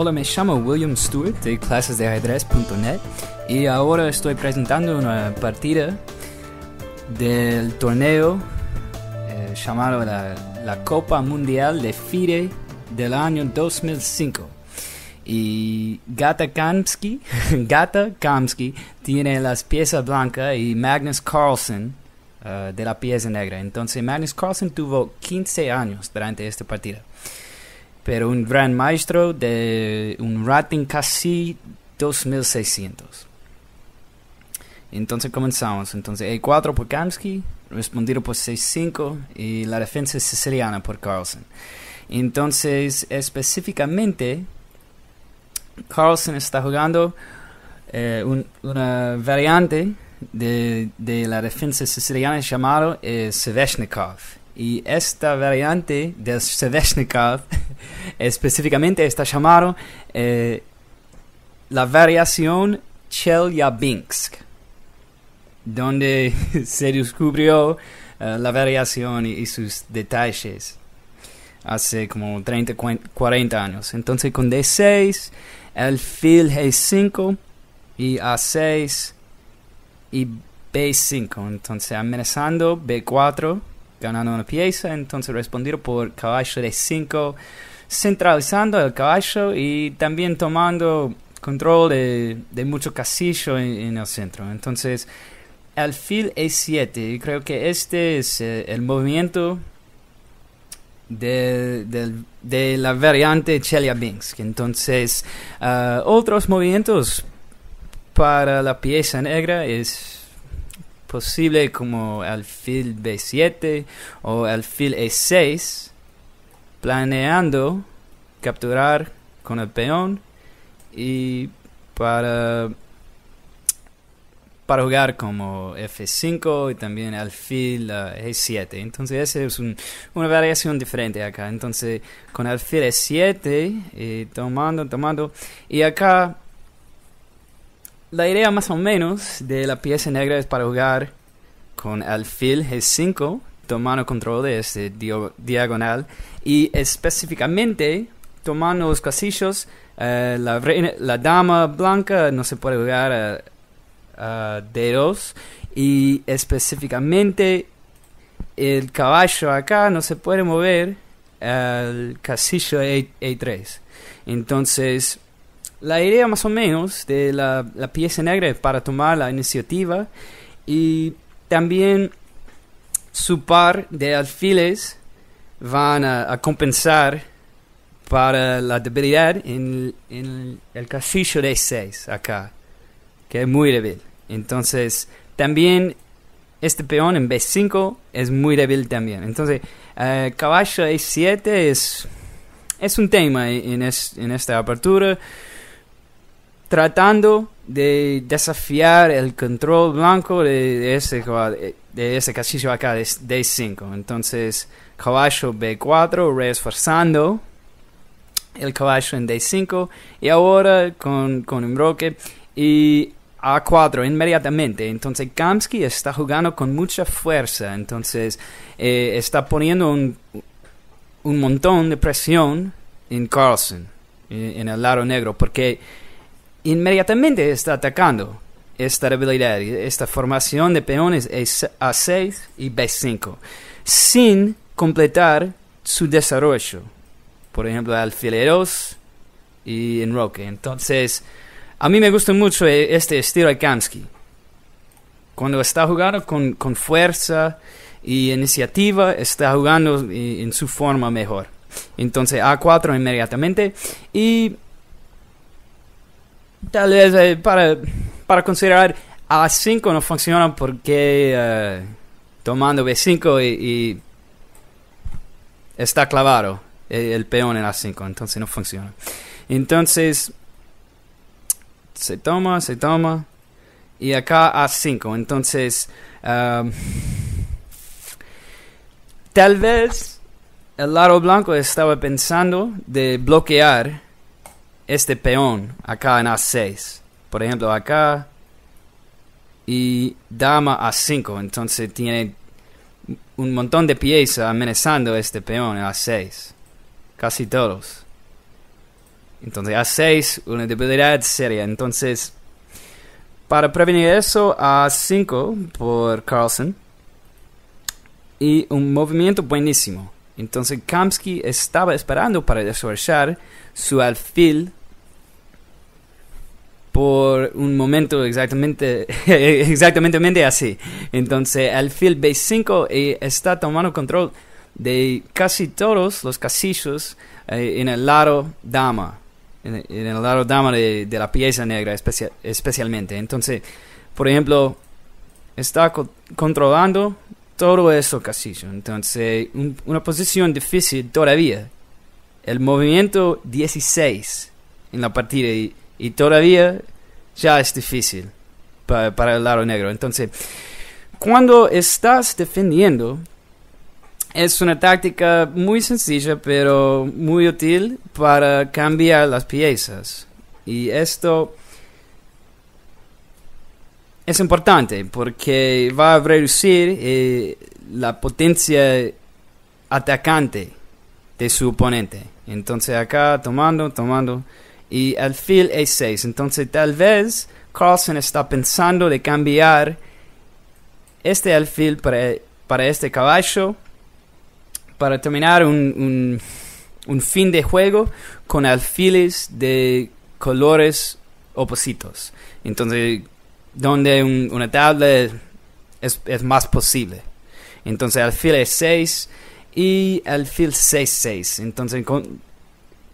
Hola, me llamo William Stewart de clasesdeajedrez.net y ahora estoy presentando una partida del torneo eh, llamado la, Copa Mundial de FIDE del año 2005. Y Gata Kamsky, Gata Kamsky tiene las piezas blancas y Magnus Carlsen eh, de la pieza negra. Entonces Magnus Carlsen tuvo 15 años durante esta partida pero un gran maestro de un rating casi 2600. Entonces comenzamos. Entonces E4 por Kamsky, respondido por C5 y la defensa siciliana por Carlsen. Entonces específicamente Carlsen está jugando eh, una variante de, la defensa siciliana llamado eh, Seveshnikov. Y esta variante del Sveshnikov, específicamente está llamado eh, la variación Chelyabinsk, donde se descubrió eh, la variación y, sus detalles hace como 30, 40 años. Entonces con D6, el fil G5 y A6 y B5. Entonces amenazando B4 ganando una pieza, entonces respondieron por caballo de 5, centralizando el caballo y también tomando control de, de mucho casillo en, el centro. Entonces, alfil e7, y creo que este es eh, el movimiento de, la variante Chelyabinsk. Entonces, ah, otros movimientos para la pieza negra es posible como alfil B7 o alfil E6, planeando capturar con el peón y para, para jugar como F5 y también alfil E7. Eh, e Entonces esa es una variación diferente acá. Entonces con alfil E7, y eh, tomando, tomando, y acá la idea más o menos de la pieza negra es para jugar con alfil G5, tomando control de este diagonal y específicamente tomando los casillos, eh, la, dama blanca no se puede jugar eh, a, a D2 y específicamente el caballo acá no se puede mover al eh, casillo E3. E Entonces, la idea más o menos de la, la pieza negra para tomar la iniciativa y también su par de alfiles van a, compensar para la debilidad en, el castillo de 6 acá, que es muy débil. Entonces, también este peón en B5 es muy débil también. Entonces, eh, caballo E7 es, es un tema en, en esta apertura tratando de desafiar el control blanco de, ese, de ese acá, de D5. Entonces, caballo B4, reforzando el caballo en D5. Y ahora con, con un bloque. Y a4 inmediatamente. Entonces Gamsky está jugando con mucha fuerza. Entonces eh, está poniendo un, montón de presión en Carlsen, en, eh, en, el lado negro, porque inmediatamente está atacando esta debilidad, esta formación de peones es A6 y B5, sin completar su desarrollo. Por ejemplo, alfileros y enroque. Entonces, a mí me gusta mucho e, este estilo de Kamsky. Cuando está jugando con, con fuerza y iniciativa, está jugando en, en su forma mejor. Entonces, A4 inmediatamente. Y tal vez eh, para, considerar a 5 no funciona porque eh, tomando B5 y, está clavado eh, el, peón en A5, entonces no funciona. Entonces se toma, se toma y acá A5, entonces um, tal vez el lado blanco estaba pensando de bloquear este peón acá en A6. Por ejemplo, acá. Y dama A5. Entonces tiene un montón de piezas amenazando este peón en A6. Casi todos. Entonces A6, una debilidad seria. Entonces, para prevenir eso, A5 por Carlsen. Y un movimiento buenísimo. Entonces Kamsky estaba esperando para desarrollar su alfil por un momento exactamente, exactamente así. Entonces el field base 5 eh, está tomando control de casi todos los casillos eh, en el lado dama, en, el lado dama de, la pieza negra especialmente. Entonces, por ejemplo, está controlando todo eso casillo. Entonces, una posición difícil todavía. El movimiento 16 en la partida. Y todavía ya es difícil para, el lado negro. Entonces, cuando estás defendiendo, es una táctica muy sencilla, pero muy útil para cambiar las piezas. Y esto es importante porque va a reducir eh, la potencia atacante de su oponente. Entonces acá tomando, tomando y alfil E6. Entonces tal vez Carlsen está pensando de cambiar este alfil para, este caballo para terminar un, fin de juego con alfiles de colores opuestos. Entonces, donde una tabla es, más posible. Entonces, alfil es 6 y alfil 6-6. Entonces,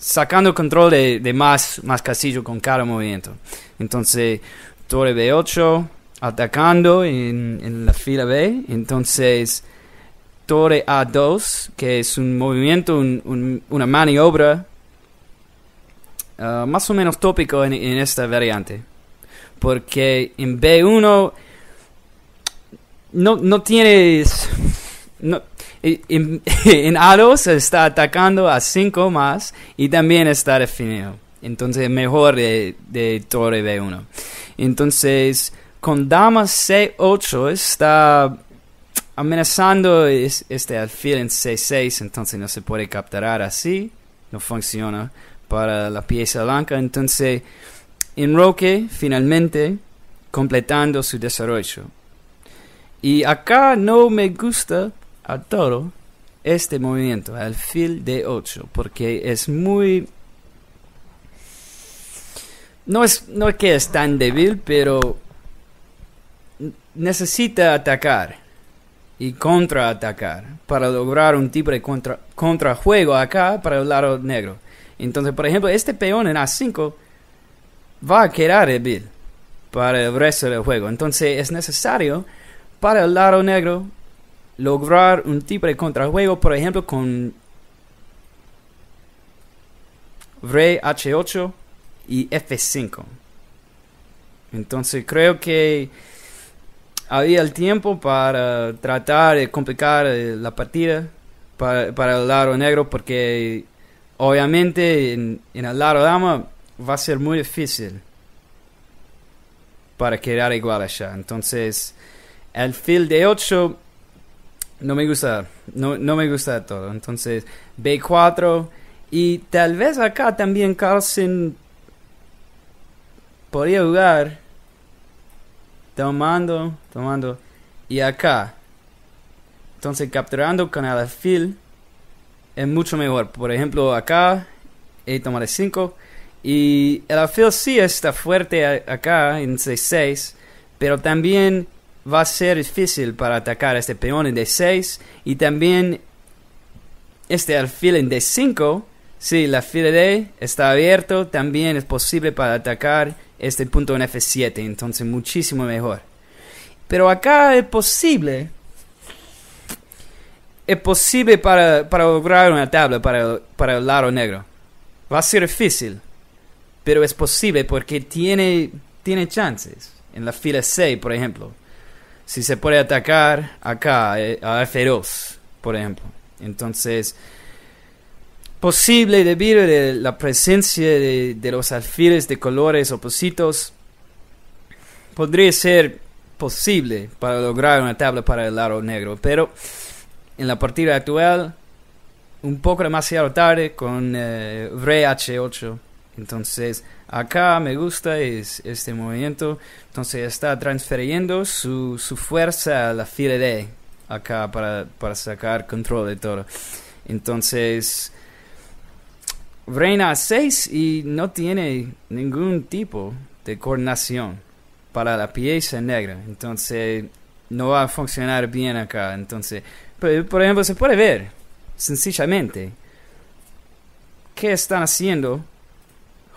sacando control de, más, más con cada movimiento. Entonces, torre B8, atacando en, en la fila B. Entonces, torre A2, que es un movimiento, un, una maniobra ah, más o menos tópico en, en esta variante. Porque en B1 no, no tienes en, en aros está atacando a 5 más y también está definido. Entonces, mejor de, de torre B1. Entonces, con dama C8 está amenazando este alfil en C6, entonces no se puede capturar así. No funciona para la pieza blanca. Entonces, enroque finalmente completando su desarrollo. Y acá no me gusta a todo este movimiento, al fil de 8, porque es muy... No es, no es que es tan débil, pero necesita atacar y contraatacar para lograr un tipo de contra, contrajuego acá para el lado negro. Entonces, por ejemplo, este peón en A5 va a quedar débil para el resto del juego. Entonces es necesario para el lado negro lograr un tipo de contrajuego, por ejemplo, con Rey H8 y F5. Entonces creo que había el tiempo para tratar de complicar eh, la partida para, el lado negro porque obviamente en, el lado dama va a ser muy difícil para quedar igual allá. Entonces el field de 8 no me gusta, no, me gusta todo. Entonces, B4 y tal vez acá también Carlsen podría jugar tomando, tomando y acá. Entonces, capturando con el alfil es mucho mejor. Por ejemplo, acá he tomado 5 y el alfil sí está fuerte acá en C6, pero también va a ser difícil para atacar este peón en D6 y también este alfil en D5. Si la fila D está abierto, también es posible para atacar este punto en F7, entonces muchísimo mejor. Pero acá es posible. Es posible para, para lograr una tabla para, para el lado negro. Va a ser difícil, pero es posible porque tiene, tiene chances. En la fila 6 por ejemplo si se puede atacar acá, eh, a feroz, por ejemplo. Entonces, posible debido a la presencia de, los alfiles de colores opuestos, podría ser posible para lograr una tabla para el lado negro, pero en la partida actual, un poco demasiado tarde con eh, re H8. Entonces, acá me gusta es, este movimiento. Entonces, está transfiriendo su, su fuerza a la fila D acá para, sacar control de todo. Entonces, reina 6 y no tiene ningún tipo de coordinación para la pieza negra. Entonces, no va a funcionar bien acá. Entonces, por ejemplo, se puede ver sencillamente qué están haciendo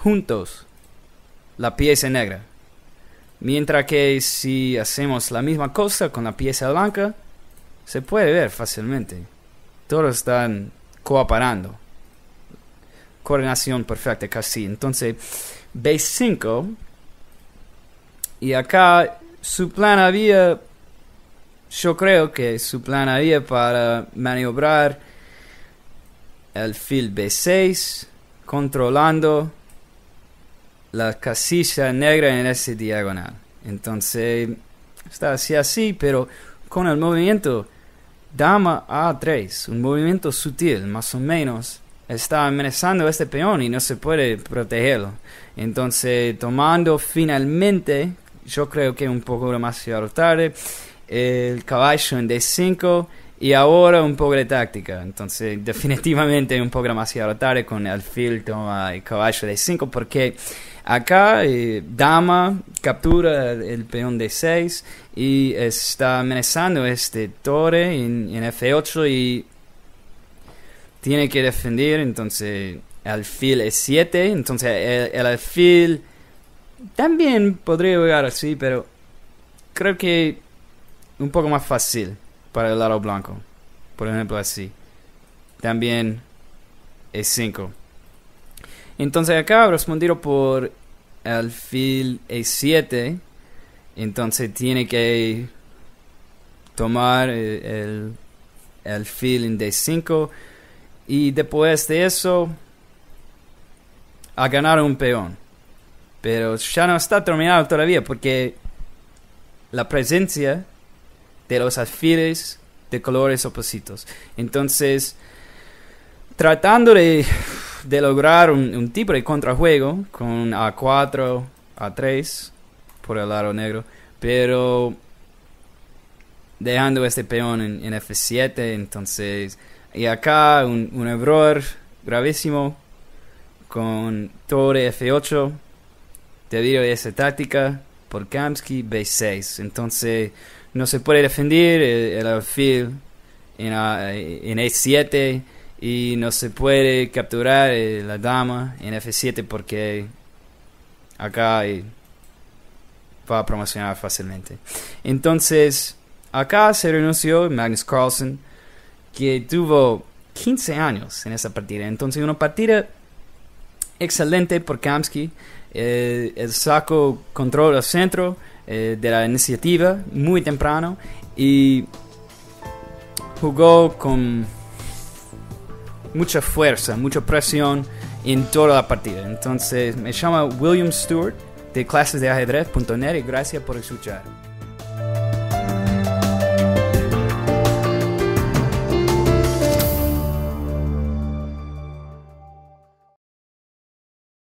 juntos la pieza negra. Mientras que si hacemos la misma cosa con la pieza blanca, se puede ver fácilmente. Todos están cooperando. Coordinación perfecta casi. Entonces, B5. Y acá su plan había... Yo creo que su plan había para maniobrar el fil B6, controlando la casilla negra en ese diagonal. Entonces, está así así, pero con el movimiento dama a3, un movimiento sutil, más o menos, está amenazando a este peón y no se puede protegerlo. Entonces, tomando finalmente, yo creo que un poco demasiado tarde, el caballo en d5 y ahora un poco de táctica. Entonces, definitivamente un poco demasiado tarde con el alfil, toma el caballo de 5 porque Acá eh, dama captura el peón de 6 y está amenazando este torre en, f8 y tiene que defender, entonces alfil es 7 entonces el, el alfil también podría jugar así, pero creo que un poco más fácil para el lado blanco. Por ejemplo, así. También es 5. Entonces acá respondido por alfil e7. Entonces tiene que tomar eh, el alfil en d5. Y después de eso, a ganar un peón. Pero ya no está terminado todavía porque la presencia de los alfiles de colores opuestos. Entonces, tratando de de lograr un, tipo de contrajuego con A4, A3 por el lado negro, pero dejando este peón en, F7, entonces, y acá un, error gravísimo con torre F8 debido a esa táctica por Kamsky B6, entonces no se puede defender el, alfil en, en 7 y no se puede capturar eh, la dama en F7 porque acá eh, va a promocionar fácilmente. Entonces, acá se renunció Magnus Carlsen, que tuvo 15 años en esa partida. Entonces, una partida excelente por Kamsky. Eh, el saco control al centro de la iniciativa muy temprano y jugó con mucha fuerza, mucha presión en toda la partida. Entonces me llama William Stewart de clasesdeajedrez.net y gracias por escuchar.